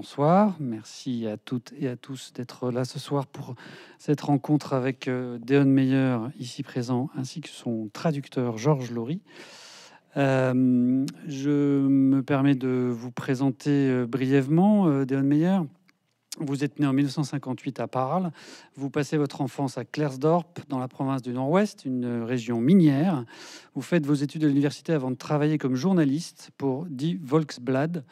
bonsoir. Merci à toutes et à tous d'être là ce soir pour cette rencontre avec euh, Deon Meyer, ici présent, ainsi que son traducteur Georges Laurie. Euh, je me permets de vous présenter euh, brièvement Deon Meyer. Vous êtes né en 1958 à Parle. Vous passez votre enfance à Klersdorp, dans la province du Nord-Ouest, une région minière. Vous faites vos études à l'université avant de travailler comme journaliste pour Die Volksblad,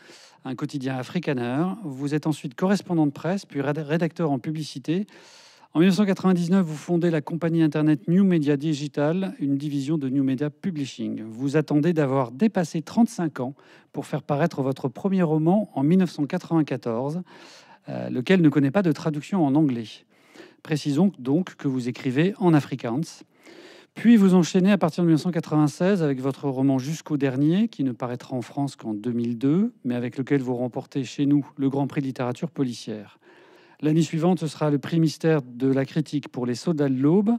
un quotidien afrikaner. Vous êtes ensuite correspondant de presse, puis rédacteur en publicité. En 1999, vous fondez la compagnie internet New Media Digital, une division de New Media Publishing. Vous attendez d'avoir dépassé 35 ans pour faire paraître votre premier roman en 1994. Euh, lequel ne connaît pas de traduction en anglais. Précisons donc que vous écrivez en afrikaans. Puis vous enchaînez à partir de 1996 avec votre roman Jusqu'au dernier, qui ne paraîtra en France qu'en 2002, mais avec lequel vous remportez chez nous le Grand Prix de littérature policière. L'année suivante, ce sera le prix mystère de la critique pour Les Soldats de l'Aube.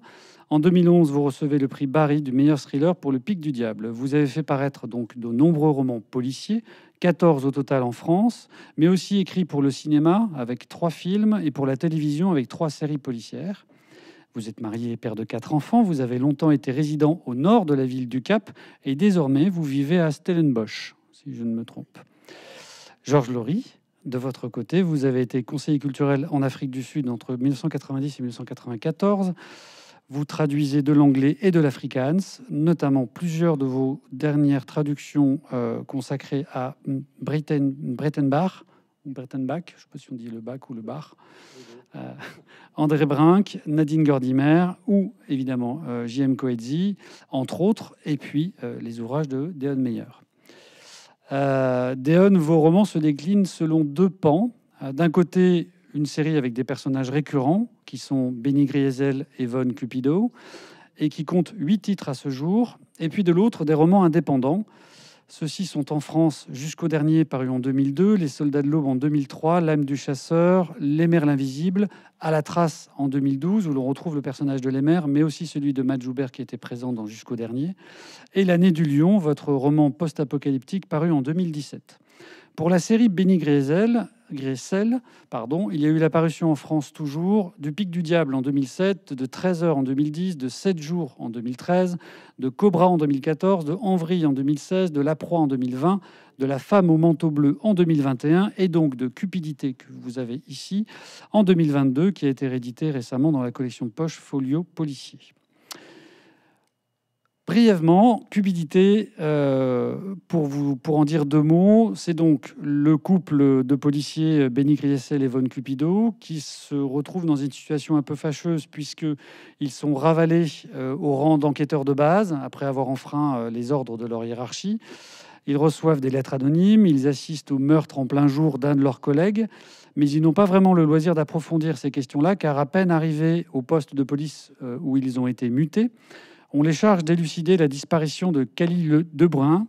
En 2011, vous recevez le prix Barry du meilleur thriller pour Le Pic du Diable. Vous avez fait paraître donc de nombreux romans policiers, 14 au total en France, mais aussi écrit pour le cinéma avec trois films et pour la télévision avec trois séries policières. Vous êtes marié et père de quatre enfants, vous avez longtemps été résident au nord de la ville du Cap et désormais vous vivez à Stellenbosch, si je ne me trompe. Georges Laurie, de votre côté, vous avez été conseiller culturel en Afrique du Sud entre 1990 et 1994. Vous traduisez de l'anglais et de l'afrikaans, notamment plusieurs de vos dernières traductions euh, consacrées à britain Brettenbach, je ne sais pas si on dit le bac ou le bar, euh, André Brink, Nadine Gordimer ou évidemment euh, J.M. Coetzee, entre autres, et puis les ouvrages de Deon Meyer. Deon, vos romans se déclinent selon deux pans. D'un côté, une série avec des personnages récurrents, qui sont Benny Griesel et Von Cupido, et qui compte huit titres à ce jour, et puis de l'autre des romans indépendants. Ceux-ci sont en France jusqu'au dernier paru en 2002, Les Soldats de l'Aube en 2003, L'âme du chasseur, Les Mers l'Invisible, À la trace en 2012, où l'on retrouve le personnage de Lémer, mais aussi celui de Matt Joubert qui était présent dans Jusqu'au dernier, et L'année du lion, votre roman post-apocalyptique paru en 2017. Pour la série Béni Gressel, pardon, il y a eu l'apparition en France toujours du Pic du Diable en 2007, de 13 heures en 2010, de 7 jours en 2013, de Cobra en 2014, de Envry en 2016, de La Proie en 2020, de La Femme au manteau bleu en 2021 et donc de Cupidité que vous avez ici en 2022 qui a été réédité récemment dans la collection Poche Folio Policier. Brièvement, cupidité, euh, pour, vous, pour en dire deux mots, c'est donc le couple de policiers euh, Benny Griesel et Von Cupido qui se retrouvent dans une situation un peu fâcheuse puisqu'ils sont ravalés euh, au rang d'enquêteurs de base après avoir enfreint les ordres de leur hiérarchie. Ils reçoivent des lettres anonymes, ils assistent au meurtre en plein jour d'un de leurs collègues, mais ils n'ont pas vraiment le loisir d'approfondir ces questions-là car à peine arrivés au poste de police où ils ont été mutés, on les charge d'élucider la disparition de Khalil Debrun,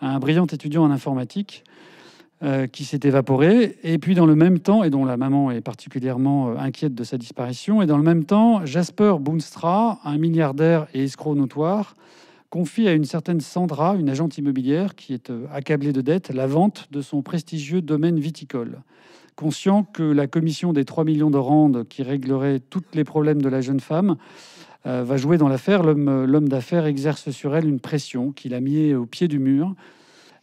un brillant étudiant en informatique euh, qui s'est évaporé. Et puis dans le même temps, et dont la maman est particulièrement euh, inquiète de sa disparition, et dans le même temps, Jasper Boonstra, un milliardaire et escroc notoire, confie à une certaine Sandra, une agente immobilière qui est euh, accablée de dettes, la vente de son prestigieux domaine viticole. Conscient que la commission des 3 millions de rentes qui réglerait tous les problèmes de la jeune femme euh, va jouer dans l'affaire. Euh, l'homme d'affaires exerce sur elle une pression qu'il a mis au pied du mur.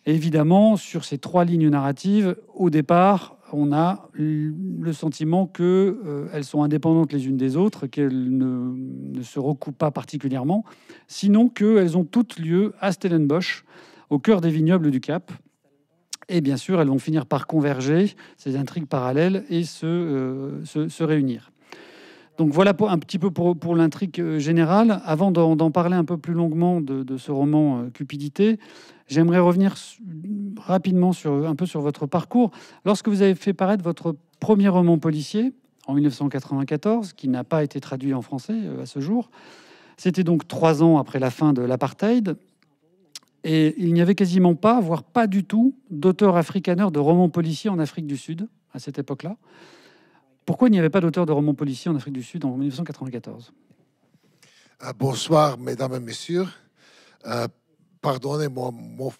évidemment, sur ces trois lignes narratives, au départ, on a le sentiment qu'elles euh, sont indépendantes les unes des autres, qu'elles ne, se recoupent pas particulièrement, sinon qu'elles ont toutes lieu à Stellenbosch, au cœur des vignobles du Cap. Et bien sûr, elles vont finir par converger, ces intrigues parallèles, et se réunir. Donc voilà un petit peu pour, l'intrigue euh, générale. Avant d'en parler un peu plus longuement de, ce roman euh, Cupidité, j'aimerais revenir rapidement sur, un peu sur votre parcours. Lorsque vous avez fait paraître votre premier roman policier en 1994, qui n'a pas été traduit en français euh, à ce jour, c'était donc trois ans après la fin de l'apartheid. Et il n'y avait quasiment pas, voire pas du tout, d'auteurs africaneurs de romans policiers en Afrique du Sud à cette époque-là. Pourquoi il n'y avait pas d'auteur de romans policiers en Afrique du Sud en 1994 euh, Bonsoir, mesdames et messieurs. Euh, pardonnez-moi, mon,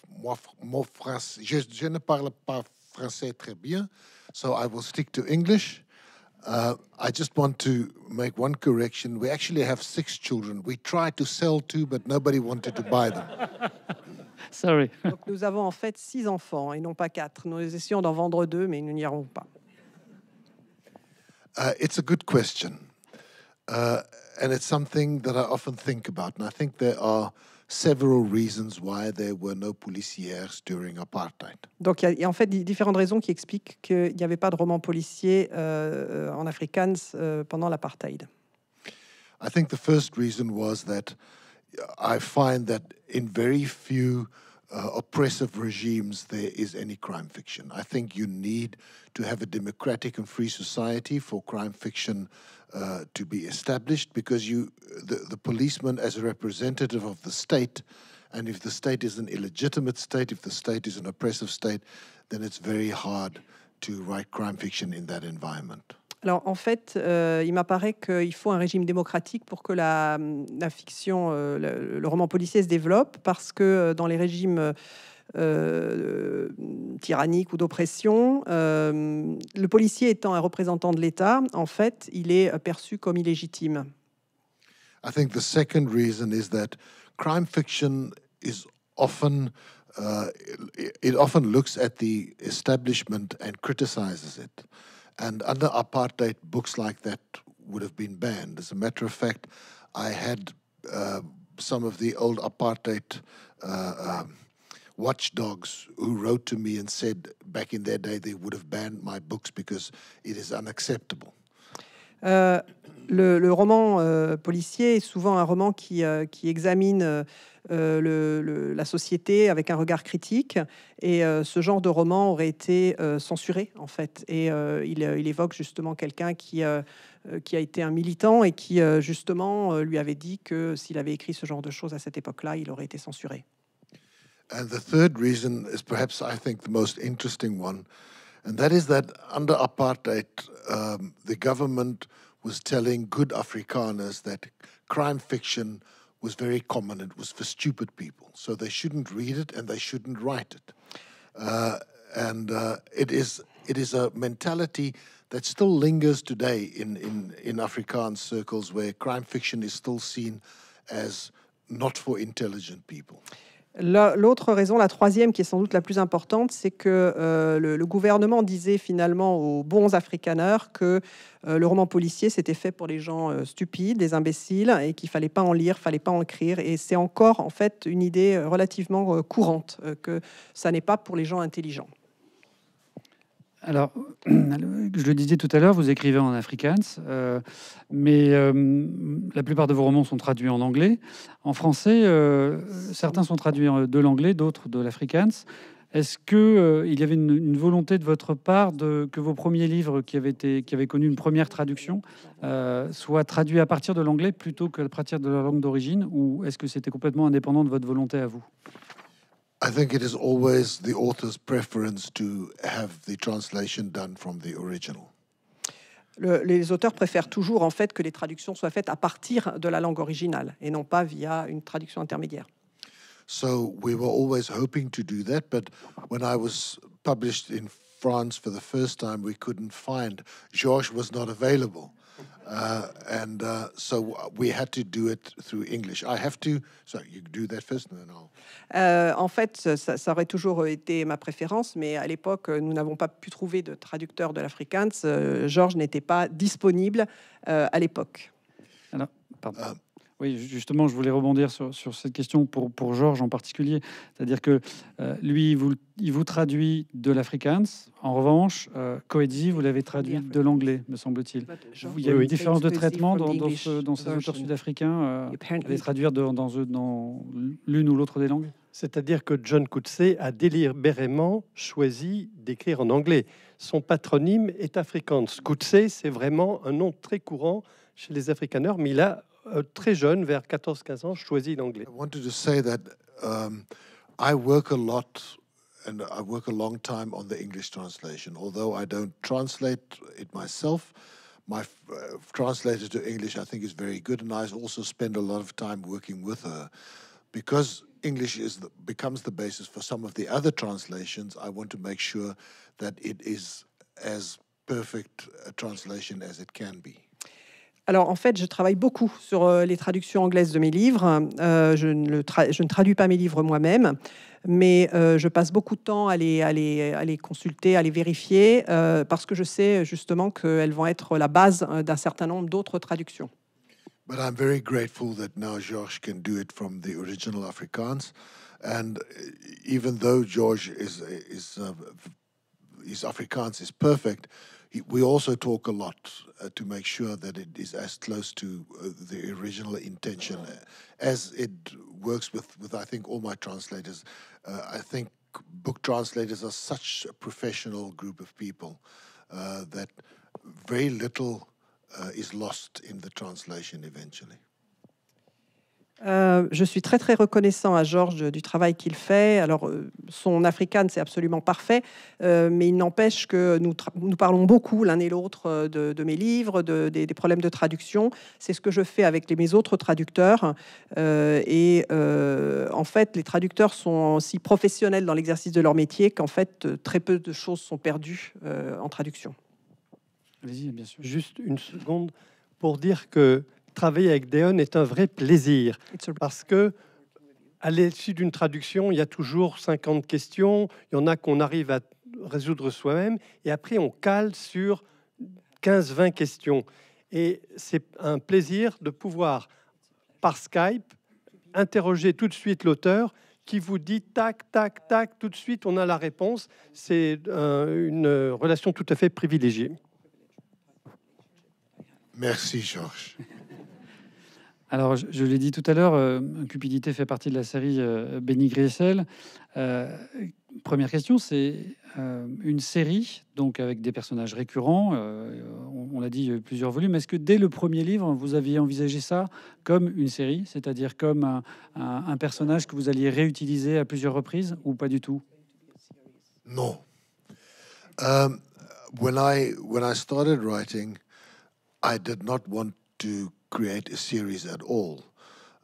mon français. Je, ne parle pas français très bien, so I will stick to English. Uh, I just want to make one correction. We actually have six children. We tried to sell two, but nobody wanted to buy them. Sorry. nous avons en fait six enfants et non pas quatre. Nous essayons d'en vendre deux, mais nous n'y arrivons pas. Uh, it's a good question. Uh, and it's something that I often think about. And I think there are several reasons why there were no policiers during apartheid. Donc il y, a en fait différentes raisons qui expliquent qu'il n'y avait pas de romans policiers euh, euh, en Afrikaans euh, pendant l'apartheid. I think the first reason was that I find that in very few uh, oppressive regimes there is any crime fiction. I think you need to have a democratic and free society for crime fiction uh, to be established because you the, the policeman as a representative of the state and if the state is an illegitimate state, if the state is an oppressive state, then it's very hard to write crime fiction in that environment. Alors en fait, euh, il m'apparaît qu'il faut un régime démocratique pour que la, fiction, euh, le, roman policier se développe, parce que euh, dans les régimes tyranniques ou d'oppression, le policier étant un représentant de l'État, en fait, il est perçu comme illégitime. I think the second reason is that crime fiction is often uh, often looks at And under apartheid, books like that would have been banned. As a matter of fact, I had uh, some of the old apartheid uh, um, watchdogs who wrote to me and said back in their day they would have banned my books because it is unacceptable. Euh, le, roman euh, policier est souvent un roman qui, euh, examine la société avec un regard critique. Et ce genre de roman aurait été censuré, en fait. Et il, évoque justement quelqu'un qui, a été un militant et qui, justement, lui avait dit que s'il avait écrit ce genre de choses à cette époque-là, il aurait été censuré. and that is that under apartheid, um, the government was telling good Afrikaners that crime fiction was very common. It was for stupid people, so they shouldn't read it and they shouldn't write it. Uh, and uh, it is it is a mentality that still lingers today in in in Afrikaans circles, where crime fiction is still seen as not for intelligent people. L'autre raison, la troisième, qui est sans doute la plus importante, c'est que euh, le, gouvernement disait finalement aux bons africaneurs que euh, le roman policier, c'était fait pour les gens euh, stupides, des imbéciles, et qu'il fallait pas en lire, fallait pas en écrire. Et c'est encore, en fait, une idée relativement courante, que ça n'est pas pour les gens intelligents. Alors, je le disais tout à l'heure, vous écrivez en afrikaans, euh, mais euh, la plupart de vos romans sont traduits en anglais. En français, euh, certains sont traduits de l'anglais, d'autres de l'afrikaans. Est-ce qu'il y avait une, volonté de votre part que vos premiers livres qui avaient, qui avaient connu une première traduction soient traduits à partir de l'anglais plutôt que à partir de la langue d'origine, ou est-ce que c'était complètement indépendant de votre volonté à vous I think it is always the author's preference to have the translation done from the original. Le, les auteurs préfèrent toujours en fait que les traductions soient faites à partir de la langue originale et non pas via une traduction intermédiaire. So we were always hoping to do that, but when I was published in France for the first time, we couldn't find. Georges was not available. en fait, ça, aurait toujours été ma préférence, mais à l'époque, nous n'avons pas pu trouver de traducteur de l'afrikaans. Euh, Georges n'était pas disponible euh, à l'époque. Alors, pardon. Euh, oui, justement, je voulais rebondir sur, cette question pour, Georges en particulier. C'est-à-dire que euh, lui, il vous, traduit de l'afrikaans. En revanche, euh, vous l'avez traduit de l'anglais, me semble-t-il. Il y a une différence de traitement dans, ces auteurs sud-africains, Vous euh, les traduire dans, l'une ou l'autre des langues c'est-à-dire que John Coetzee a délibérément choisi d'écrire en anglais. Son patronyme est Afrikaans. Coetzee, c'est vraiment un nom très courant chez les Afrikaners, mais il a Euh, très jeune, vers 14-15 ans, choisi l'anglais. I wanted to say that um, I work a lot and I work a long time on the English translation. Although I don't translate it myself, my uh, translator to English I think is very good, and I also spend a lot of time working with her because English is the, becomes the basis for some of the other translations. I want to make sure that it is as perfect a translation as it can be. Alors en fait, je travaille beaucoup sur euh, les traductions anglaises de mes livres. Euh, je, ne traduis pas mes livres moi-même, mais euh, je passe beaucoup de temps à les, consulter, à les vérifier, parce que je sais justement qu'elles vont être la base d'un certain nombre d'autres traductions. But I'm very grateful that now George can do it from the original Afrikaans. And even though George uh, perfect, we also talk a lot uh, to make sure that it is as close to uh, the original intention uh, as it works with, with I think all my translators. Uh, I think book translators are such a professional group of people uh, that very little uh, is lost in the translation eventually. Euh, je suis très très reconnaissant à Georges du travail qu'il fait. Alors euh, son africain c'est absolument parfait, euh, mais il n'empêche que nous, nous, parlons beaucoup l'un et l'autre de, mes livres, de, des, problèmes de traduction. C'est ce que je fais avec les, mes autres traducteurs. et en fait, les traducteurs sont si professionnels dans l'exercice de leur métier qu'en fait très peu de choses sont perdues en traduction. Allez-y, bien sûr. Juste une seconde pour dire que travailler avec Deon est un vrai plaisir parce que à l'issue d'une traduction, il y a toujours 50 questions. Il y en a qu'on arrive à résoudre soi-même et après on cale sur 15-20 questions. Et c'est un plaisir de pouvoir, par Skype, interroger tout de suite l'auteur qui vous dit tac, tac, tac, tout de suite on a la réponse. C'est euh, une relation tout à fait privilégiée. Merci Georges. Alors, je, l'ai dit tout à l'heure, euh, Cupidité fait partie de la série euh, Benny Griesel. Euh, première question, c'est une série, donc avec des personnages récurrents. on, l'a dit, plusieurs volumes. Est-ce que dès le premier livre, vous aviez envisagé ça comme une série, c'est-à-dire comme un, personnage que vous alliez réutiliser à plusieurs reprises, ou pas du tout Non. Um, when I when I started writing, I did not want to create a series at all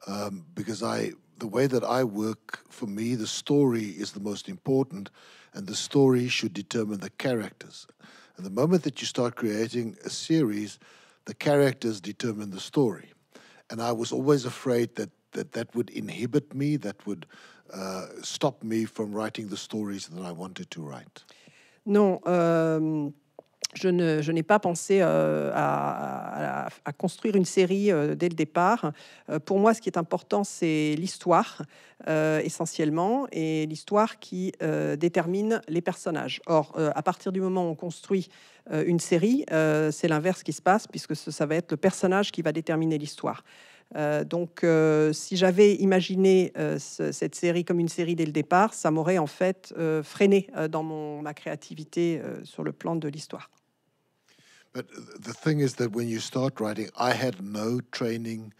um, because I the way that I work for me the story is the most important and the story should determine the characters and the moment that you start creating a series the characters determine the story and I was always afraid that that, that would inhibit me that would uh, stop me from writing the stories that I wanted to write. Non, euh, um, je, n'ai pas pensé euh, à, construire une série euh, dès le départ. Euh, pour moi, ce qui est important, c'est l'histoire essentiellement, et l'histoire qui détermine les personnages. Or, à partir du moment où on construit une série, c'est l'inverse qui se passe, puisque ça va être le personnage qui va déterminer l'histoire. Euh, donc, euh, si j'avais imaginé euh, ce, cette série comme une série dès le départ, ça m'aurait en fait freiné dans mon, ma créativité sur le plan de l'histoire. But the thing is that when you start writing, I had no training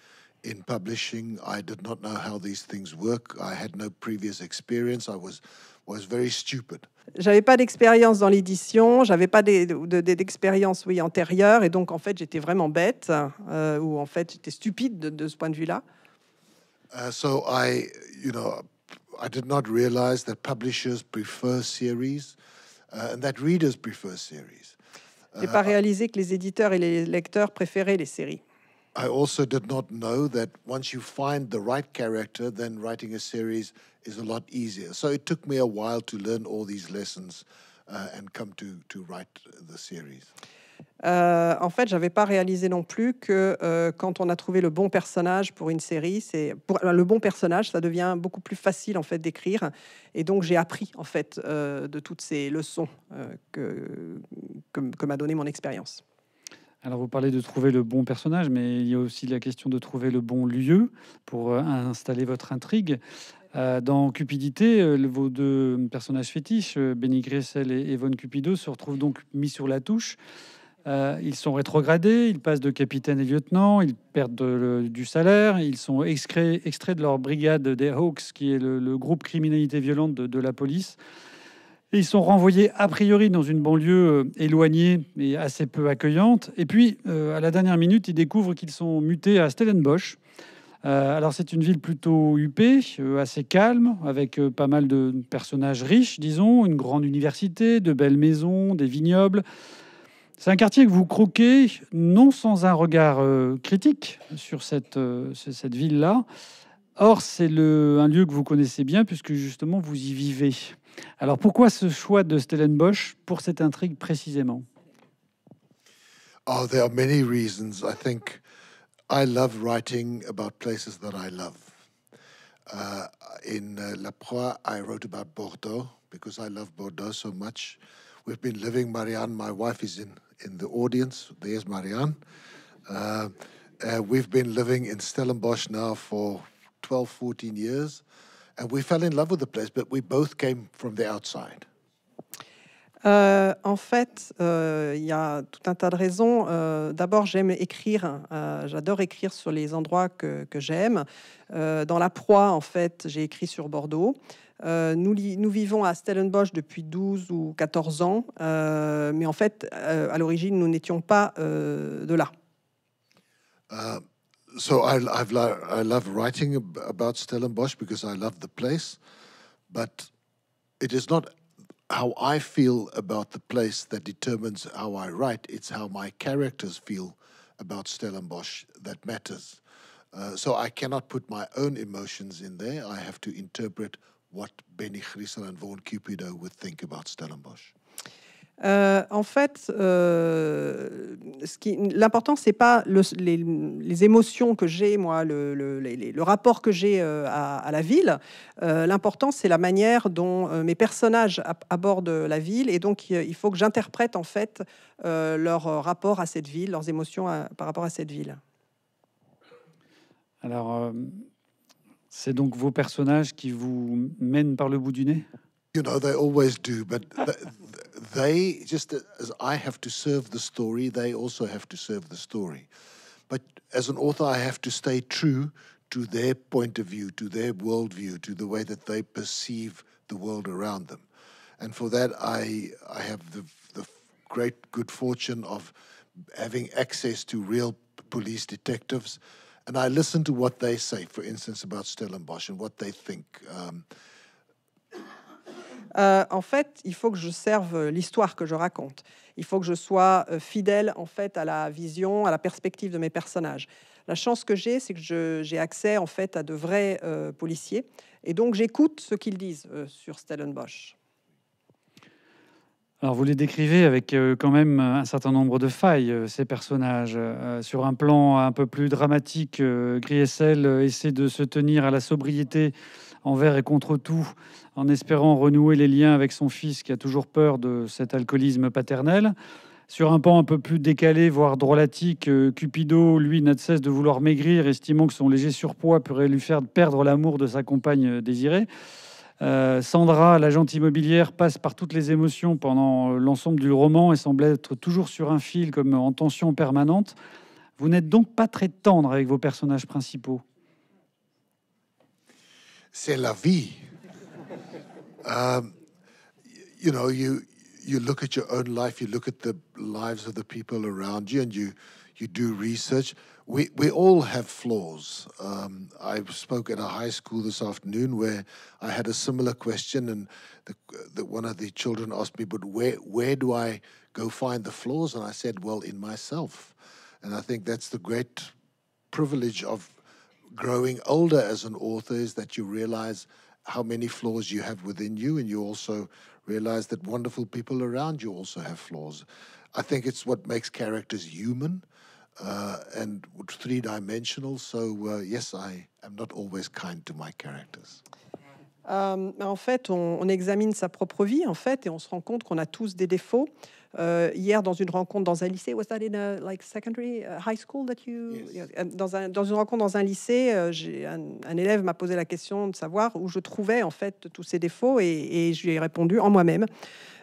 in publishing. I did not know how these things work. I had no previous experience. I was was very stupid. J'avais pas d'expérience dans l'édition, j'avais pas d'expérience oui antérieure, et donc en fait j'étais vraiment bête euh, ou en fait j'étais stupide de, ce point de vue-là. Je uh, uh, n'ai pas uh, réalisé que les éditeurs et les lecteurs préféraient les séries. I also did not know that once you find the right character, then writing a series is a lot easier. So it took me a while to learn all these lessons uh, and come to, to write the series. Euh, en fait, j'avais pas réalisé non plus que euh, quand on a trouvé le bon personnage pour une série, c'est pour euh, le bon personnage, ça devient beaucoup plus facile en fait d'écrire. Et donc j'ai appris en fait euh, de toutes ces leçons euh, que, que, que m'a donné mon expérience. Alors vous parlez de trouver le bon personnage, mais il y a aussi la question de trouver le bon lieu pour euh, installer votre intrigue. Euh, dans Cupidité, euh, vos deux personnages fétiches, Benny Gressel et Yvonne Cupido, se retrouvent donc mis sur la touche. ils sont rétrogradés, ils passent de capitaine et lieutenant, ils perdent du salaire, ils sont extraits, extraits, de leur brigade des Hawks, qui est le, groupe criminalité violente de la police ils sont renvoyés a priori dans une banlieue euh, éloignée et assez peu accueillante. Et puis, euh, à la dernière minute, ils découvrent qu'ils sont mutés à Stellenbosch. Euh, alors, c'est une ville plutôt huppée, assez calme, avec pas mal de personnages riches, disons, une grande université, de belles maisons, des vignobles. C'est un quartier que vous croquez, non sans un regard critique sur cette, cette ville-là. Or, c'est un lieu que vous connaissez bien, puisque justement, vous y vivez. Alors pourquoi ce choix de Stellenbosch pour cette intrigue précisément Oh, there are many reasons. I think I love writing about places that I love. Uh, in uh, La Proie, I wrote about Bordeaux because I love Bordeaux so much. We've been living, Marianne, my wife is in, in the audience. There's Marianne. Uh, uh, we've been living in Stellenbosch now for 12, 14 years place, en fait, euh, il y a tout un tas de raisons. Euh, d'abord, j'aime écrire. Euh, j'adore écrire sur les endroits que, j'aime. dans la proie, en fait, j'ai écrit sur Bordeaux. Nous, nous, vivons à Stellenbosch depuis 12 ou 14 ans, mais en fait, à l'origine, nous n'étions pas de là. so I, I've lo- I love writing ab- about Stellenbosch because I love the place, but it is not how I feel about the place that determines how I write. It's how my characters feel about Stellenbosch that matters. Uh, so I cannot put my own emotions in there. I have to interpret what Benny Grissel and Vaughan Cupido would think about Stellenbosch. Euh, en fait, euh, ce qui, l'important, c'est pas les, émotions que j'ai, moi, le, rapport que j'ai euh, à, la ville. Euh, l'important, c'est la manière dont mes personnages abordent la ville. Et donc, il faut que j'interprète, en fait, leur rapport à cette ville, leurs émotions par rapport à cette ville. Alors, c'est donc vos personnages qui vous mènent par le bout du nez You know, they always do, but... they, just as I have to serve the story, they also have to serve the story. But as an author, I have to stay true to their point of view, to their worldview, to the way that they perceive the world around them. And for that, I, I have the, the great good fortune of having access to real police detectives. And I listen to what they say, for instance, about Stellenbosch and what they think. Um, Euh, en fait, il faut que je serve euh, l'histoire que je raconte. Il faut que je sois euh, fidèle en fait à la vision, à la perspective de mes personnages. La chance que j'ai, c'est que j'ai accès en fait à de vrais policiers, et donc j'écoute ce qu'ils disent sur sur Stellenbosch. Alors vous les décrivez avec quand même un certain nombre de failles, ces personnages. sur un plan un peu plus dramatique, Griesel essaie de se tenir à la sobriété envers et contre tout, en espérant renouer les liens avec son fils qui a toujours peur de cet alcoolisme paternel. Sur un pan un peu plus décalé, voire drôlatique, euh, Cupido, lui, n'a de cesse de vouloir maigrir, estimant que son léger surpoids pourrait lui faire perdre l'amour de sa compagne euh, désirée. Euh, Sandra, l'agente immobilière, passe par toutes les émotions pendant l'ensemble du roman et semble être toujours sur un fil, comme en tension permanente. Vous n'êtes donc pas très tendre avec vos personnages principaux c'est la vie. um, you know, you you look at your own life, you look at the lives of the people around you, and you you do research. We we all have flaws. Um, I spoke at a high school this afternoon where I had a similar question, and the, the, one of the children asked me, "But where where do I go find the flaws?" And I said, "Well, in myself." And I think that's the great privilege of growing older as an author is that you realize how many flaws you have within you, and you also realize that wonderful people around you also have flaws. I think it's what makes characters human uh, and three dimensional. So, uh, yes, I am not always kind to my characters. Euh, en fait, on, on, examine sa propre vie, en fait, et on se rend compte qu'on a tous des défauts. Euh, hier dans une rencontre dans un lycée. school dans, un, une rencontre dans un lycée, euh, un, élève m'a posé la question de savoir où je trouvais en fait tous ces défauts et, je lui ai répondu en moi-même.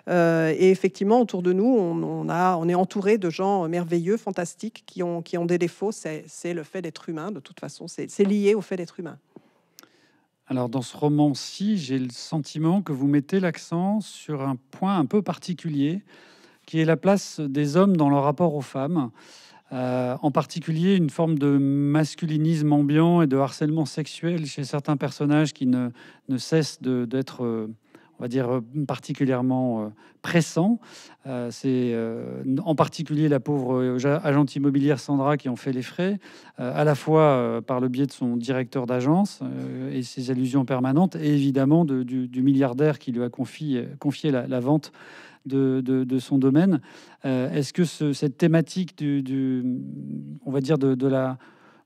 Euh, et effectivement, autour de nous, on, est entouré de gens merveilleux, fantastiques, qui ont, qui ont des défauts. C'est le fait d'être humain, de toute façon, c'est lié au fait d'être humain. Alors dans ce roman-ci, j'ai le sentiment que vous mettez l'accent sur un point un peu particulier, qui est la place des hommes dans leur rapport aux femmes. Euh, en particulier une forme de masculinisme ambiant et de harcèlement sexuel chez certains personnages qui ne, ne cessent d'être, euh, on va dire, euh, particulièrement pressants. C'est en particulier la pauvre agente immobilière Sandra qui en fait les frais, à la fois par le biais de son directeur d'agence et ses allusions permanentes, et évidemment du, milliardaire qui lui a confié, confié la vente de, de, de son domaine. Euh, Est-ce que ce, cette thématique du, du, on va dire de, de la,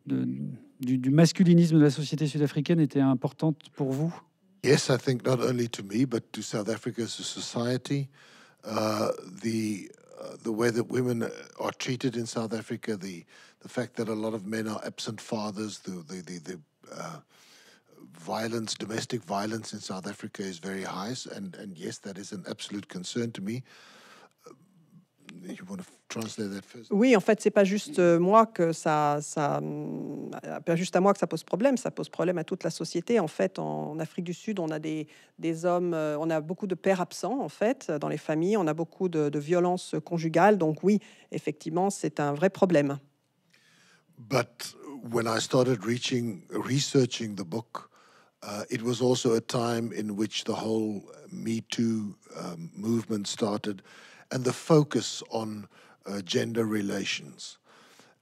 du, du, masculinisme de la société sud-africaine était importante pour vous Yes, I think not only to me, but to South Africa as a society. Uh, the uh, the way that women are treated in South Africa, the the fact that a lot of men are absent fathers, the the the, the uh, violence, domestic violence in South Africa is very high, and, and yes, that is an absolute concern to me. You want to translate that first? Oui, en fait, c'est pas juste euh, moi que ça, ça, euh, pas juste à moi que ça pose problème. Ça pose problème à toute la société. En fait, en Afrique du Sud, on a des, des hommes, euh, on a beaucoup de pères absents en fait dans les familles. On a beaucoup de, de violences conjugales. Donc oui, effectivement, c'est un vrai problème. But when I started reaching, researching the book, Uh, it was also a time in which the whole uh, Me Too um, movement started and the focus on uh, gender relations.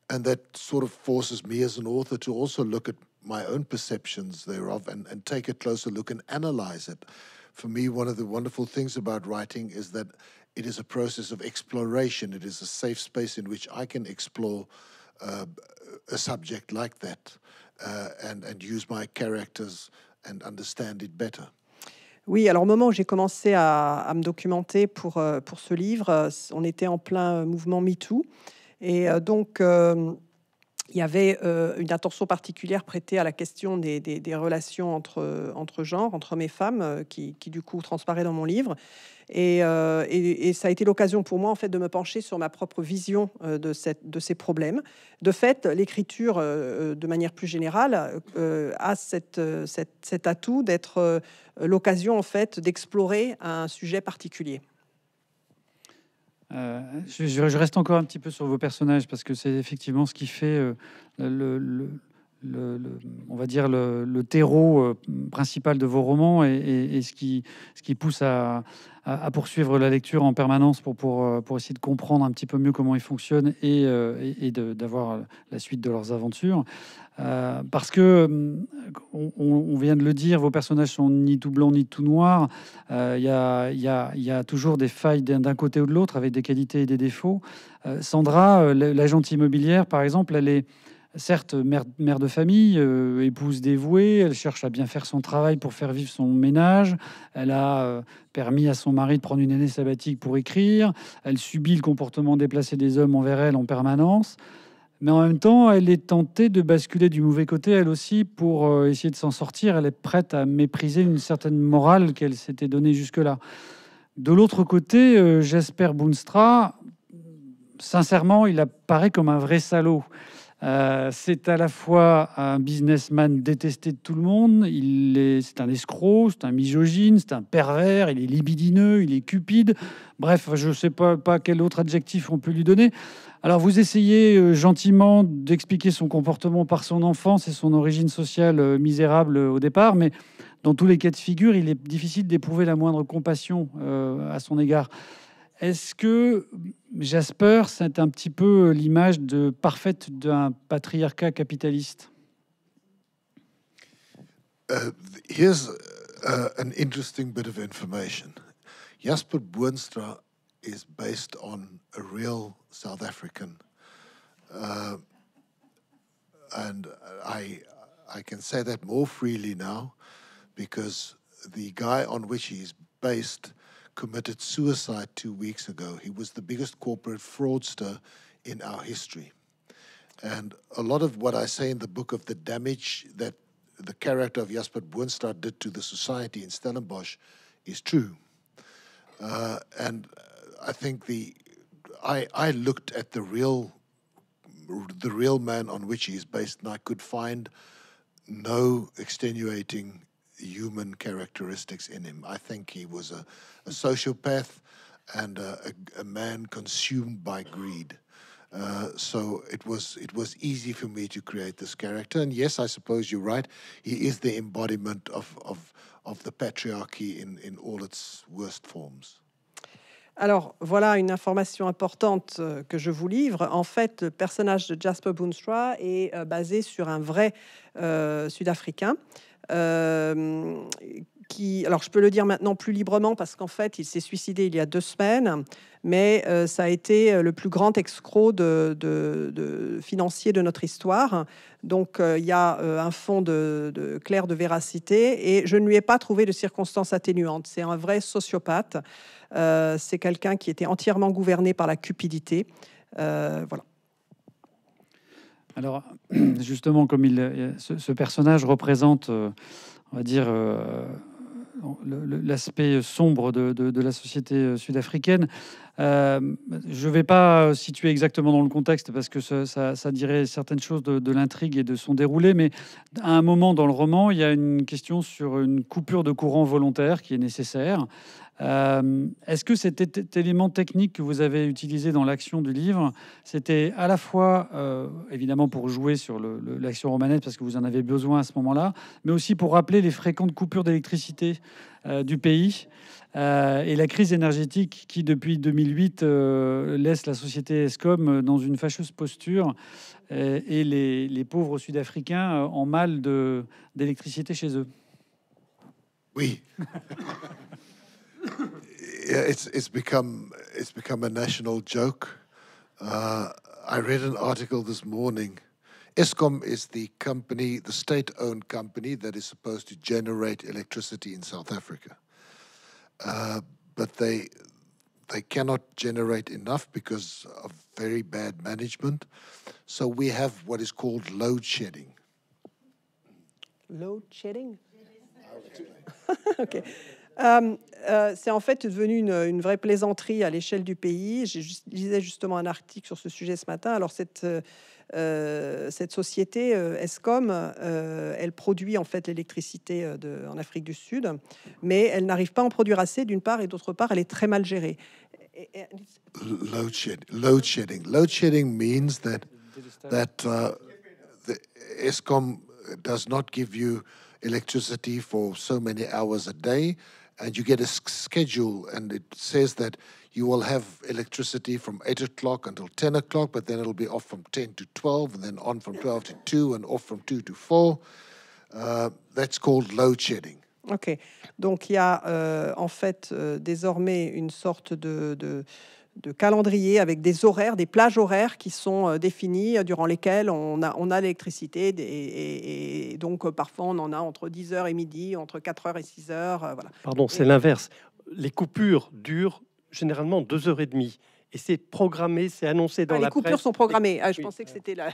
And that sort of forces me as an author to also look at my own perceptions thereof and, and take a closer look and analyze it. For me, one of the wonderful things about writing is that it is a process of exploration, it is a safe space in which I can explore. Uh, a subject like that uh, and, and use my characters understand it better. Oui, alors au moment où j'ai commencé à, me documenter pour, euh, pour ce livre, euh, on était en plein mouvement MeToo. Et euh, donc, il y avait euh, une attention particulière prêtée à la question des, relations euh, entre, genres, entre hommes et femmes, euh, qui, du coup transparaît dans mon livre. Et, ça a été l'occasion pour moi en fait de me pencher sur ma propre vision de, ces problèmes. De fait, l'écriture, de manière plus générale, a cet atout d'être l'occasion en fait d'explorer un sujet particulier. Euh, je, reste encore un petit peu sur vos personnages parce que c'est effectivement ce qui fait euh, le, le, on va dire le, terreau euh, principal de vos romans et, ce, qui, ce qui pousse à, poursuivre la lecture en permanence pour, euh, pour, essayer de comprendre un petit peu mieux comment ils fonctionnent et, euh, d'avoir la suite de leurs aventures. parce que, on, vient de le dire, vos personnages sont ni tout blancs ni tout noirs. Il y a, y, a, toujours des failles d'un côté ou de l'autre avec des qualités et des défauts. Sandra, l'agente immobilière, par exemple, elle est certes mère, de famille, euh, épouse dévouée, elle cherche à bien faire son travail pour faire vivre son ménage, elle a euh, permis à son mari de prendre une année sabbatique pour écrire, elle subit le comportement déplacé des hommes envers elle en permanence, mais en même temps, elle est tentée de basculer du mauvais côté, elle aussi, pour euh, essayer de s'en sortir, elle est prête à mépriser une certaine morale qu'elle s'était donnée jusque-là. De l'autre côté, Jasper Boonstra, sincèrement, il apparaît comme un vrai salaud. Euh, c'est à la fois un businessman détesté de tout le monde, il est, c'est un escroc, c'est un misogyne, c'est un pervers, il est libidineux, il est cupide. Bref, je ne sais pas, pas quel autre adjectif on peut lui donner. Alors vous essayez euh, gentiment d'expliquer son comportement par son enfance et son origine sociale euh, misérable au départ, mais dans tous les cas de figure, il est difficile d'éprouver la moindre compassion à son égard. Est-ce que Jasper, c'est un petit peu l'image de parfaite d'un patriarcat capitaliste uh, Here's uh, an interesting bit of information. Jasper Buenstra is based on a real South African, uh, and I I can say that more freely now, because the guy on which he's based committed suicide two weeks ago. He was the biggest corporate fraudster in our history. And a lot of what I say in the book of the damage that the character of Jasper Buenstad did to the society in Stellenbosch is true. Uh, and I think the I, I looked at the real the real man on which he is based, and I could find no extenuating human characteristics in him. I think he was a, a sociopath and a, a, a, man consumed by greed. Uh, so it was it was easy for me to create this character, and yes, I suppose you're right. He is the embodiment of of, of the patriarchy in, in all its worst forms. Alors voilà une information importante euh, que je vous livre. En fait, le personnage de Jasper Boonstra est euh, basé sur un vrai euh, Sud-Africain Euh, qui, alors je peux le dire maintenant plus librement parce qu'en fait, il s'est suicidé il y a deux semaines, mais euh, ça a été euh, le plus grand escroc de, de financier de notre histoire. Donc il y a un fond de, de, clair de véracité et je ne lui ai pas trouvé de circonstances atténuantes. C'est un vrai sociopathe. c'est quelqu'un qui était entièrement gouverné par la cupidité. voilà. Alors, justement, comme euh, ce, personnage représente, euh, on va dire, euh, l'aspect sombre de, la société sud-africaine. je ne vais pas situer exactement dans le contexte parce que ça, dirait certaines choses de l'intrigue et de son déroulé, mais à un moment dans le roman, il y a une question sur une coupure de courant volontaire qui est nécessaire. Euh, est-ce que cet élément technique que vous avez utilisé dans l'action du livre, c'était à la fois euh, évidemment pour jouer sur l'action romanesque parce que vous en avez besoin à ce moment-là, mais aussi pour rappeler les fréquentes coupures d'électricité euh, du pays et la crise énergétique qui depuis 2008 laisse la société Escom dans une fâcheuse posture et les, les pauvres Sud-Africains en mal d'électricité chez eux. Oui. yeah, it's it's become it's become a national joke. Uh, I read an article this morning. ESCOM is the company, the state-owned company that is supposed to generate electricity in South Africa, uh, but they they cannot generate enough because of very bad management. So we have what is called load shedding. Load shedding. okay. Euh, euh, c'est en fait devenu une, vraie plaisanterie à l'échelle du pays. Je lisais justement un article sur ce sujet ce matin. Alors cette, euh, cette société Escom, elle produit en fait l'électricité en Afrique du Sud, mais elle n'arrive pas à en produire assez d'une part et d'autre part elle est très mal gérée. Load shedding. Load shedding. means that that uh, Escom does not give you electricity for so many hours a day. and you get a schedule, and it says that you will have electricity from 8 o'clock until 10 o'clock, but then it'll be off from 10 to 12, and then on from 12 to 2, and off from 2 to 4. Uh, that's called load shedding. OK. Donc, il y a euh, en fait euh, désormais une sorte de, de de calendrier avec des horaires, des plages horaires qui sont euh, définies euh, durant lesquelles on a, on a l'électricité. Et, donc, euh, parfois, on en a entre 10h et midi, entre 4h et 6h. voilà. Pardon, c'est l'inverse. Les coupures durent généralement 2h30 et c'est programmé, c'est annoncé dans ah, la la Les coupures sont programmées. Ah, je pensais que c'était la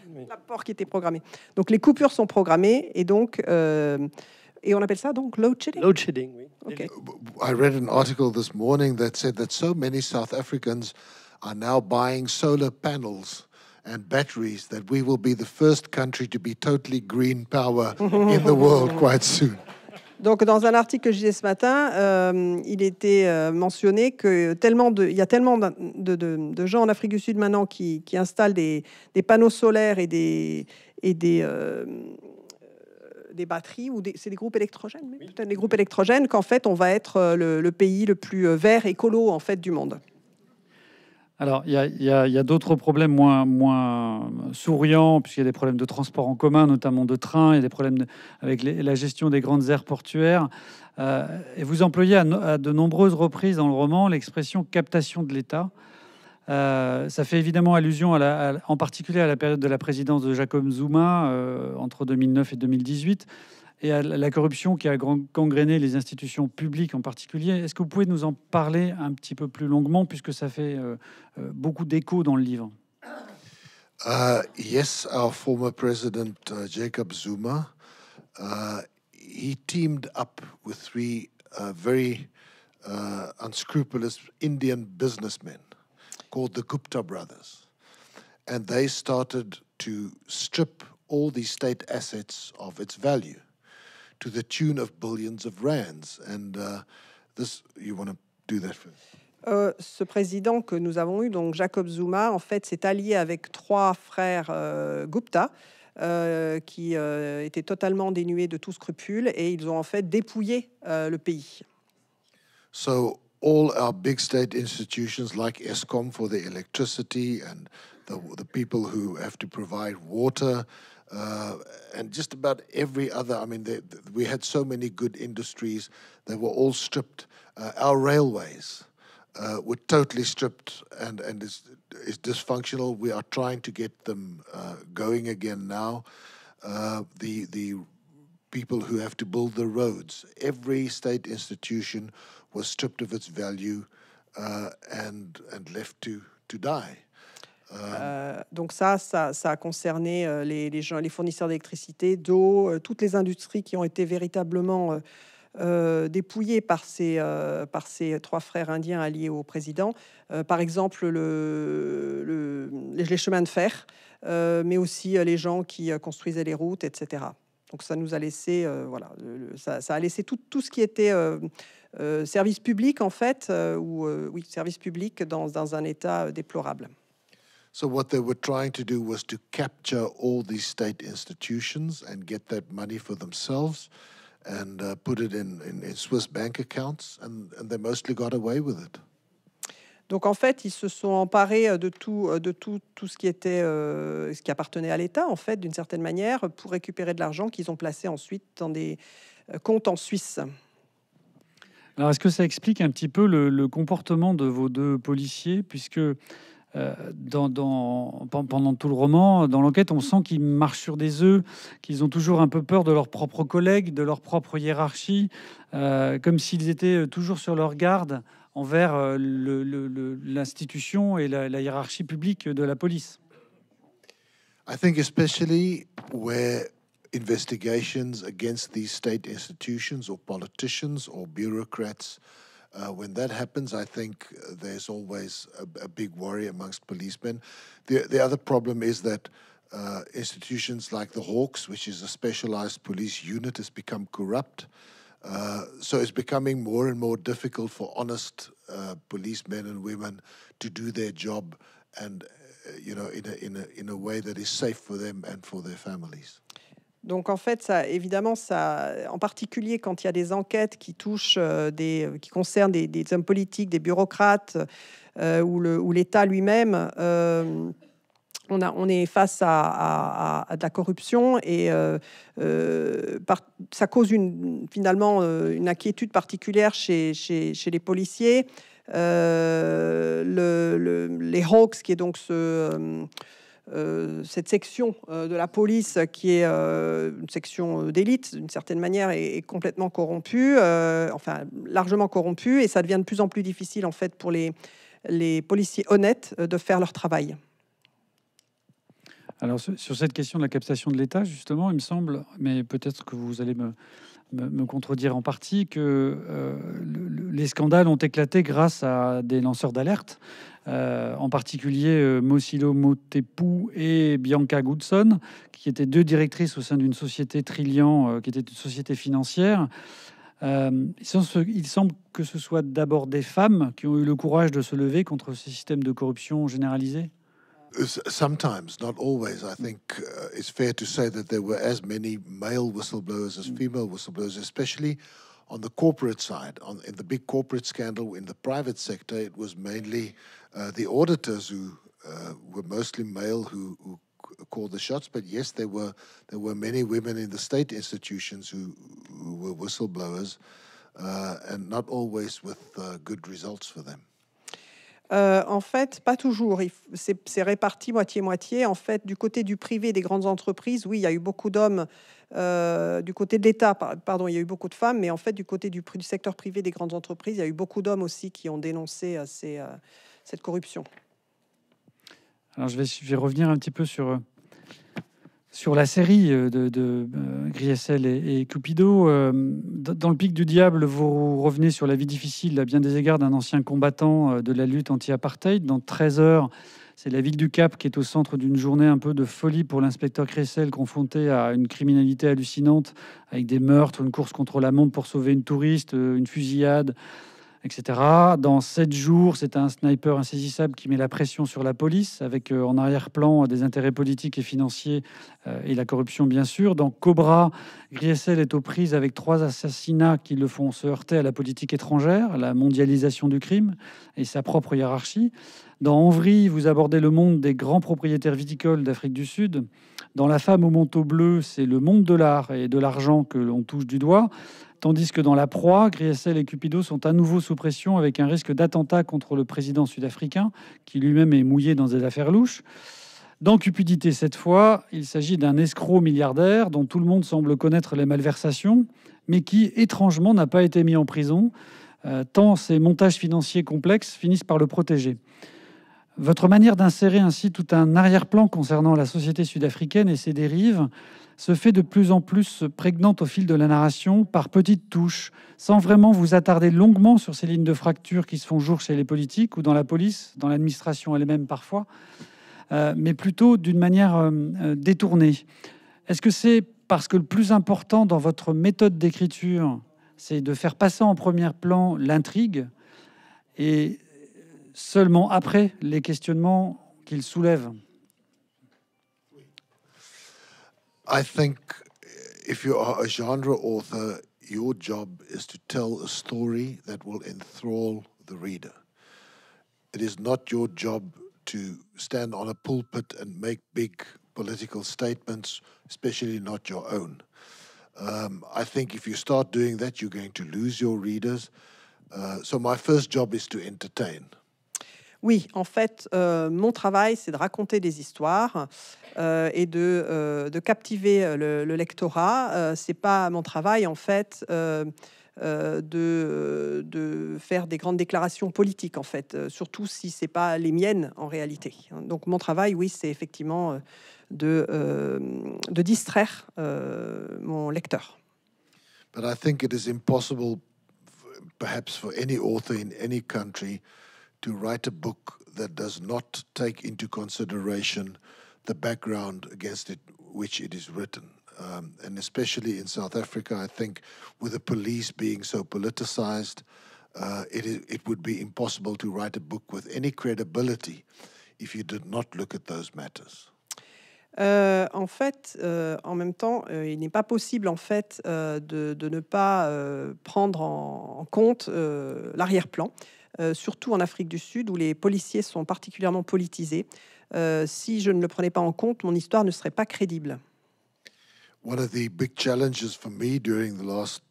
porte qui était programmée. Donc les coupures sont programmées et donc et on appelle ça donc load shedding. Load shedding, oui. Okay. I read an article this morning that said that so many South Africans are now buying solar panels and batteries that we will be the first country to be totally green power in the world quite soon. Donc, dans un article que j'ai lu ce matin, euh, il était euh, mentionné que tellement de, il y a tellement de, de, de, gens en Afrique du Sud maintenant qui, qui installent des, des, panneaux solaires et des, et des, euh, des batteries ou c'est des groupes électrogènes, des groupes électrogènes qu'en fait on va être euh, le, pays le plus euh, vert écolo en fait du monde. Alors, il y a, d'autres problèmes moins, moins souriants, puisqu'il y a des problèmes de transport en commun, notamment de train, il y a des problèmes avec la gestion des grandes aires portuaires. Euh, et vous employez à, de nombreuses reprises dans le roman l'expression captation de l'État. Euh, ça fait évidemment allusion à en particulier à la période de la présidence de Jacob Zuma euh, entre 2009 et 2018 et à la corruption qui a gangréné les institutions publiques en particulier. Est-ce que vous pouvez nous en parler un petit peu plus longuement puisque ça fait euh, beaucoup d'écho dans le livre Oui, uh, Yes, our former president uh, Jacob Zuma, uh, he teamed up with three uh, very unscrupulous Indian businessmen called the Gupta brothers. And they started to strip all the state assets of its value to the tune of billions of rands. And uh, this, you want to do that first? Euh, ce président que nous avons eu, donc Jacob Zuma, en fait, s'est allié avec trois frères euh, Gupta. Euh, qui euh, étaient totalement dénués de tout scrupule et ils ont en fait dépouillé euh, le pays. So all our big state institutions like ESCOM for the electricity and the, the people who have to provide water. Uh, and just about every other. I mean, they, they, we had so many good industries; they were all stripped. Uh, our railways uh, were totally stripped, and and is is dysfunctional. We are trying to get them uh, going again now. Uh, the the people who have to build the roads. Every state institution value donc ça, ça, a concerné euh, les, gens, les fournisseurs d'électricité, d'eau, euh, toutes les industries qui ont été véritablement euh, dépouillées par ces, par ces trois frères indiens alliés au président. par exemple, le, le, les chemins de fer, mais aussi les gens qui construisaient les routes, etc. Donc ça nous a laissé, voilà, ça, ça, a laissé tout, tout ce qui était euh, service public, en fait, euh, ou euh, oui, service public dans, dans un état déplorable. Donc en fait, ils se sont emparés de tout, de tout, tout ce qui était, ce qui appartenait à l'État, en fait, d'une certaine manière, pour récupérer de l'argent qu'ils ont placé ensuite dans des comptes en Suisse. Alors, est-ce que ça explique un petit peu le, comportement de vos deux policiers, puisque euh, dans, pendant tout le roman, dans l'enquête, on sent qu'ils marchent sur des œufs, qu'ils ont toujours un peu peur de leurs propres collègues, de leur propre hiérarchie, euh, comme s'ils étaient euh, toujours sur leur garde envers l'institution et la, hiérarchie publique de la police. I think especially where investigations against these state institutions or politicians or bureaucrats. Uh, when that happens, I think uh, there's always a, a, big worry amongst policemen. The, the other problem is that uh, institutions like the Hawks, which is a specialized police unit, has become corrupt. Uh, so it's becoming more and more difficult for honest uh, policemen and women to do their job and uh, you know in a, in a, in a way that is safe for them and for their families. Donc en fait, ça, évidemment, ça, en particulier quand il y a des enquêtes qui touchent euh, des, euh, qui concernent des, hommes politiques, des bureaucrates euh, ou, l'État lui-même. on, on, est face à, de la corruption et ça cause une, finalement une inquiétude particulière chez, chez, les policiers. Le, les Hawks, qui est donc ce euh, cette section euh, de la police, qui est euh, une section d'élite d'une certaine manière, est, complètement corrompue, enfin largement corrompue, et ça devient de plus en plus difficile en fait pour les, les policiers honnêtes de faire leur travail. Alors sur cette question de la captation de l'État, justement, il me semble, mais peut-être que vous allez me, me contredire en partie que euh, les scandales ont éclaté grâce à des lanceurs d'alerte, euh, en particulier euh, Mosilo Motepu et Bianca Goodson, qui étaient deux directrices au sein d'une société Trillian, qui était une société financière. il semble que ce soit d'abord des femmes qui ont eu le courage de se lever contre ce système de corruption généralisée. Sometimes, not always. I think uh, it's fair to say that there were as many male whistleblowers as mm. female whistleblowers, especially on the corporate side. On, in the big corporate scandal in the private sector, it was mainly uh, the auditors who uh, were mostly male who, who called the shots. But yes, there were there were many women in the state institutions who, who were whistleblowers, uh, and not always with uh, good results for them. Euh, en fait, pas toujours. C'est réparti moitié-moitié. En fait, du côté du privé des grandes entreprises, oui, il y a eu beaucoup d'hommes. Euh, du côté de l'État, pardon, il y a eu beaucoup de femmes, mais en fait, du côté du, du secteur privé des grandes entreprises, il y a eu beaucoup d'hommes aussi qui ont dénoncé euh, cette corruption. Alors, je vais, je vais revenir un petit peu sur sur la série euh, de, de euh, et, Cupido. Euh, dans le pic du diable, vous revenez sur la vie difficile à bien des égards d'un ancien combattant de la lutte anti-apartheid. Dans 13 heures, c'est la ville du Cap qui est au centre d'une journée un peu de folie pour l'inspecteur Cressel, confronté à une criminalité hallucinante, avec des meurtres, une course contre la montre pour sauver une touriste, une fusillade, etc. Dans 7 jours, c'est un sniper insaisissable qui met la pression sur la police, avec euh, en arrière-plan des intérêts politiques et financiers euh, et la corruption, bien sûr. Dans Cobra, Griessel est aux prises avec trois assassinats qui le font se heurter à la politique étrangère, la mondialisation du crime et sa propre hiérarchie. Dans Envry, vous abordez le monde des grands propriétaires viticoles d'Afrique du Sud. Dans La femme au manteau bleu, c'est le monde de l'art et de l'argent que l'on touche du doigt tandis que dans la proie, Griessel et Cupido sont à nouveau sous pression avec un risque d'attentat contre le président sud-africain, qui lui-même est mouillé dans des affaires louches. Dans Cupidité, cette fois, il s'agit d'un escroc milliardaire dont tout le monde semble connaître les malversations, mais qui, étrangement, n'a pas été mis en prison, euh, tant ses montages financiers complexes finissent par le protéger. Votre manière d'insérer ainsi tout un arrière-plan concernant la société sud-africaine et ses dérives se fait de plus en plus prégnante au fil de la narration par petites touches, sans vraiment vous attarder longuement sur ces lignes de fracture qui se font jour chez les politiques ou dans la police, dans l'administration elle-même parfois, euh, mais plutôt d'une manière euh, euh, détournée. Est-ce que c'est parce que le plus important dans votre méthode d'écriture, c'est de faire passer en premier plan l'intrigue et seulement après les questionnements qu'il soulève. I think if you are a genre author, your job is to tell a story that will enthrall the reader. It is not your job to stand on a pulpit and make big political statements, especially not your own. Um, I think if you start doing that, you're going to lose your readers. Uh, so, my first job is to entertain. Oui, en fait, euh, mon travail, c'est de raconter des histoires euh, et de, euh, captiver le, lectorat. lectorat. c'est pas mon travail, en fait. De, faire des grandes déclarations politiques en fait, surtout si c'est pas les miennes en réalité. Donc mon travail, oui, c'est effectivement de, distraire mon lecteur. But I think it is impossible, perhaps for any author in any country, to write a book that does not take into consideration the background against it, which it is written. Um, and especially in South Africa, I think with the police being so politicized, uh, it, it would be impossible to write a book with any credibility if you did not look at those matters. Euh, en fait, euh, en même temps, euh, il n'est pas possible en fait euh, de, de, ne pas euh, prendre en, en compte euh, l'arrière-plan Euh, surtout en Afrique du Sud, où les policiers sont particulièrement politisés. Euh, si je ne le prenais pas en compte, mon histoire ne serait pas crédible. One of the big challenges for me during the last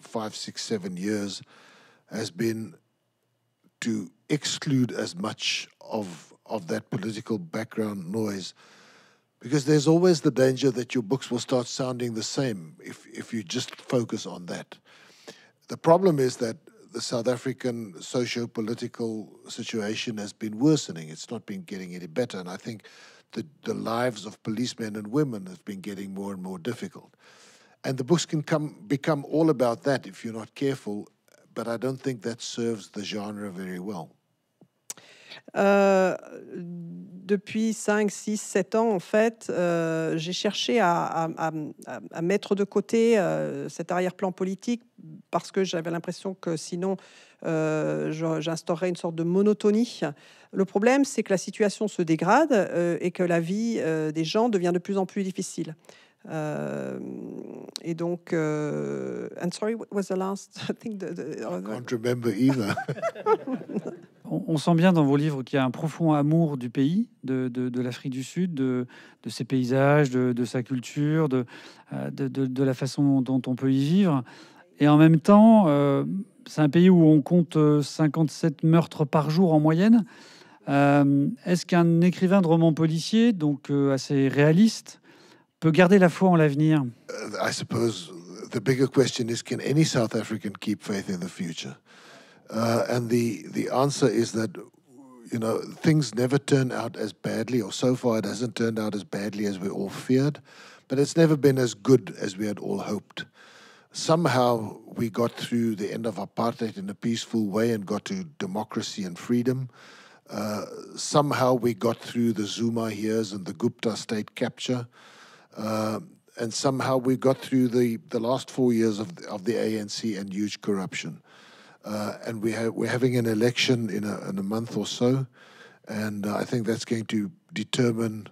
five, six, seven years has been to exclude as much of, of that political background noise because there's always the danger that your books will start sounding the same if, if you just focus on that. The problem is that the South African socio-political situation has been worsening. It's not been getting any better, and I think the the lives of policemen and women have been getting more and more difficult. And the books can come become all about that if you're not careful. But I don't think that serves the genre very well. Euh, depuis 5, 6, 7 ans, en fait, euh, j'ai cherché à, mettre de côté euh, cet arrière-plan politique parce que j'avais l'impression que sinon, j'instaurerais une sorte de monotonie. Le problème, c'est que la situation se dégrade et que la vie des gens devient de plus en plus difficile. et donc, I'm sorry, what was the last? I remember either. on, sent bien dans vos livres qu'il y a un profond amour du pays, de, l'Afrique du Sud, de, ses paysages, de, sa culture, euh, de, la façon dont on peut y vivre. Et en même temps, euh, c'est un pays où on compte 57 euh, meurtres par jour en moyenne. Est-ce qu'un écrivain de roman policier, donc assez réaliste, peut garder la foi en l'avenir uh, I suppose the bigger question is can any South African keep faith in the future Uh, and the, the answer is that, you know, things never turn out as badly, or so far it hasn't turned out as badly as we all feared, but it's never been as good as we had all hoped. Somehow we got through the end of apartheid in a peaceful way and got to democracy and freedom. Uh, somehow we got through the Zuma years and the Gupta state capture. Uh, and somehow we got through the, the last four years of the, of the ANC and huge corruption. Uh, and we having an election in a, in a month or so, and uh, I think that's going to determine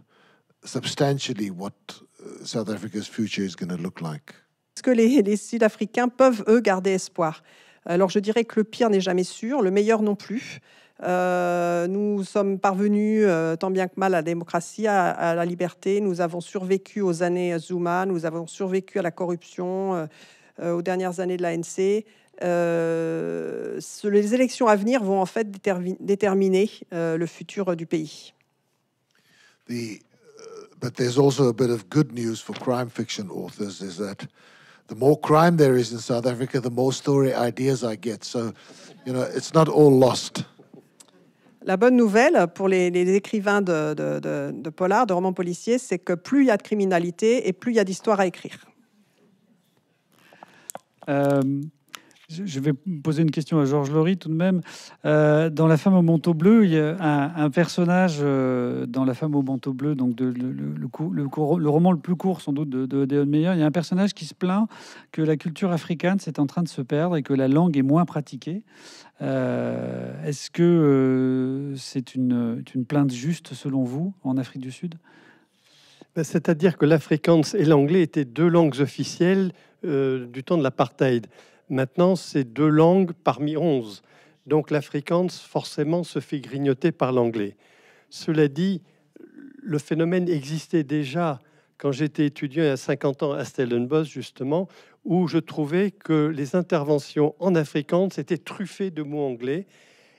substantially what uh, South Africa's future is going to look like. Est-ce que les, Sud-Africains peuvent, eux, garder espoir Alors je dirais que le pire n'est jamais sûr, le meilleur non plus. Euh, nous sommes parvenus euh, tant bien que mal à la démocratie, à, la liberté. Nous avons survécu aux années Zuma, nous avons survécu à la corruption, euh, euh, aux dernières années de l'ANC euh, les élections à venir vont en fait déterminer, déterminer euh, le futur du pays. The, uh, but there's also a bit of good news for crime fiction authors is that the more crime there is in South Africa, the more story ideas I get. So, you know, it's not all lost. La bonne nouvelle pour les, les écrivains de, de, de, de polar, de romans policiers, c'est que plus il y a de criminalité et plus il y a d'histoires à écrire. Euh, je vais poser une question à Georges Laurie tout de même. Euh, dans La femme au manteau bleu, il y a un, personnage euh, dans La femme au manteau bleu, donc le, roman le plus court sans doute de, de Meyer, il y a un personnage qui se plaint que la culture africaine c'est en train de se perdre et que la langue est moins pratiquée. Euh, est-ce que c'est une, plainte juste selon vous en Afrique du Sud ben, C'est-à-dire que l'afrikaans et l'anglais étaient deux langues officielles du temps de l'apartheid. Maintenant, c'est deux langues parmi onze. Donc l'Afrikaans, forcément, se fait grignoter par l'anglais. Cela dit, le phénomène existait déjà quand j'étais étudiant il y a 50 ans à Stellenbosch, justement, où je trouvais que les interventions en afrikaans étaient truffées de mots anglais.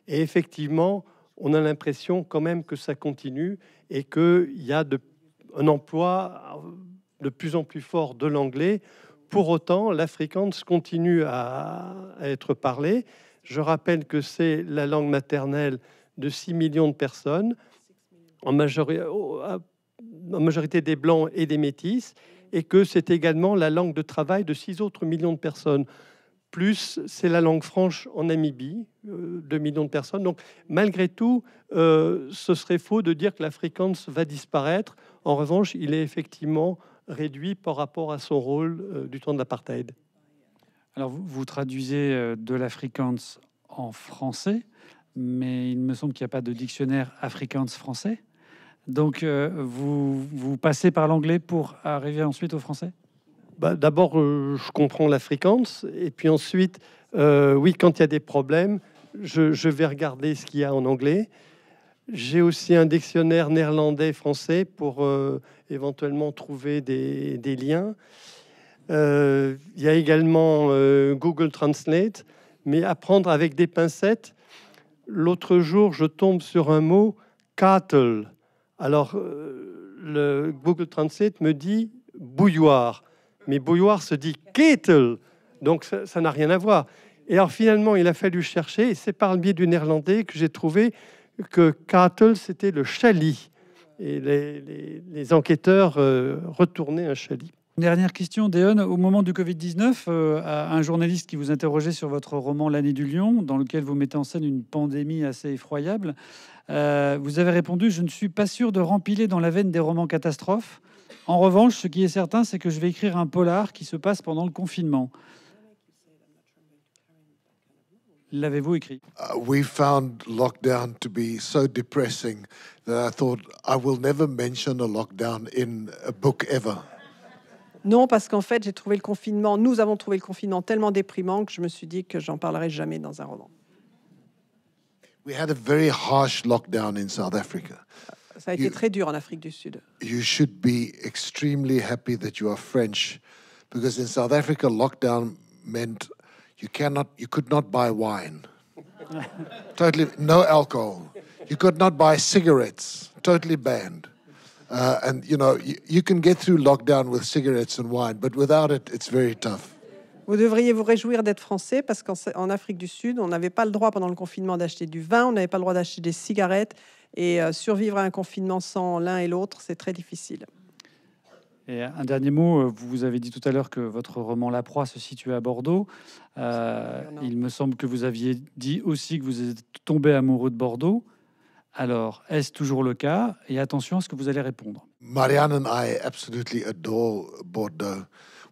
Et effectivement, on a l'impression quand même que ça continue et qu'il y a un emploi de plus en plus fort de l'anglais pour autant, l'afrikaans continue à, être parlé. Je rappelle que c'est la langue maternelle de 6 millions de personnes, en, majorité des Blancs et des Métis, et que c'est également la langue de travail de 6 autres millions de personnes. Plus, c'est la langue franche en Namibie, euh, de millions de personnes. Donc, malgré tout, euh, ce serait faux de dire que l'afrikaans va disparaître. En revanche, il est effectivement réduit par rapport à son rôle euh, du temps de l'apartheid. Alors vous, traduisez euh, de l'afrikaans en français, mais il me semble qu'il n'y a pas de dictionnaire afrikaans français. Donc euh, vous, vous passez par l'anglais pour arriver ensuite au français bah, D'abord, je comprends l'afrikaans, et puis ensuite, oui, quand il y a des problèmes, je, je vais regarder ce qu'il y a en anglais. J'ai aussi un dictionnaire néerlandais-français pour euh, éventuellement trouver des, liens. Euh, il y a également euh, Google Translate, mais apprendre avec des pincettes. L'autre jour, je tombe sur un mot, cattle. Alors, le Google Translate me dit bouilloire, mais bouilloire se dit kettle, donc ça n'a rien à voir. Et alors finalement, il a fallu chercher, et c'est par le biais du néerlandais que j'ai trouvé que Cattle, c'était le Chali. Et les, enquêteurs euh, retournaient un Chali. Dernière question, Déon. Au moment du Covid-19, euh, un journaliste qui vous interrogeait sur votre roman L'année du lion, dans lequel vous mettez en scène une pandémie assez effroyable, euh, vous avez répondu Je ne suis pas sûr de rempiler dans la veine des romans catastrophes. En revanche, ce qui est certain, c'est que je vais écrire un polar qui se passe pendant le confinement l'avez-vous écrit uh, We found lockdown to be so depressing that I thought I will never mention a lockdown in a book ever. Non, parce qu'en fait, j'ai trouvé le confinement, nous avons trouvé le confinement tellement déprimant que je me suis dit que j'en parlerai jamais dans un roman. We had a very harsh lockdown in South Africa. Euh, ça a été you, très dur en Afrique du Sud. You should be extremely happy that you are French because in South Africa lockdown meant You cannot, you could not buy wine. totally, no alcohol. You could not buy cigarettes. Totally banned. Uh, and you know, you, you can get through lockdown with cigarettes and wine, but without it, it's very tough. Vous devriez vous réjouir d'être français parce qu'en Afrique du Sud, on n'avait pas le droit pendant le confinement d'acheter du vin, on n'avait pas le droit d'acheter des cigarettes et euh, survivre à un confinement sans l'un et l'autre, c'est très difficile. Et un dernier mot, euh, vous avez dit tout à l'heure que votre roman La Proie se situait à Bordeaux. Euh, il me semble que vous aviez dit aussi que vous êtes tombé amoureux de Bordeaux. Alors, est-ce toujours le cas Et attention à ce que vous allez répondre. Marianne and I absolutely adore Bordeaux.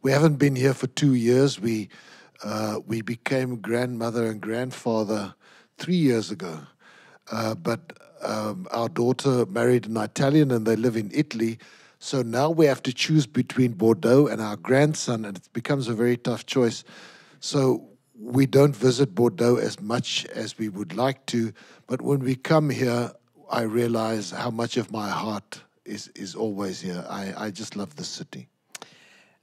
We haven't been here for two years. We, uh, we became grandmother and grandfather three years ago. Uh, but notre um, our daughter married an Italian and they live in Italy. So now we have to choose between Bordeaux and our grandson, and it becomes a very tough choice. So we don't visit Bordeaux as much as we would like to, but when we come here, I realize how much of my heart is, is always here. I, I just love the city.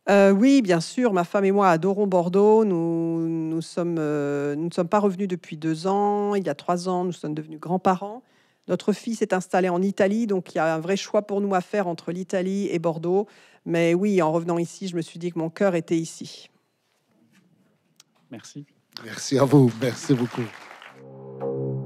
Euh, oui, bien sûr, ma femme et moi adorons Bordeaux. Nous, nous, sommes, euh, nous ne sommes pas revenus depuis deux ans. Il y a trois ans, nous sommes devenus grands-parents. Notre fils est installé en Italie, donc il y a un vrai choix pour nous à faire entre l'Italie et Bordeaux. Mais oui, en revenant ici, je me suis dit que mon cœur était ici. Merci. Merci à vous. Merci beaucoup.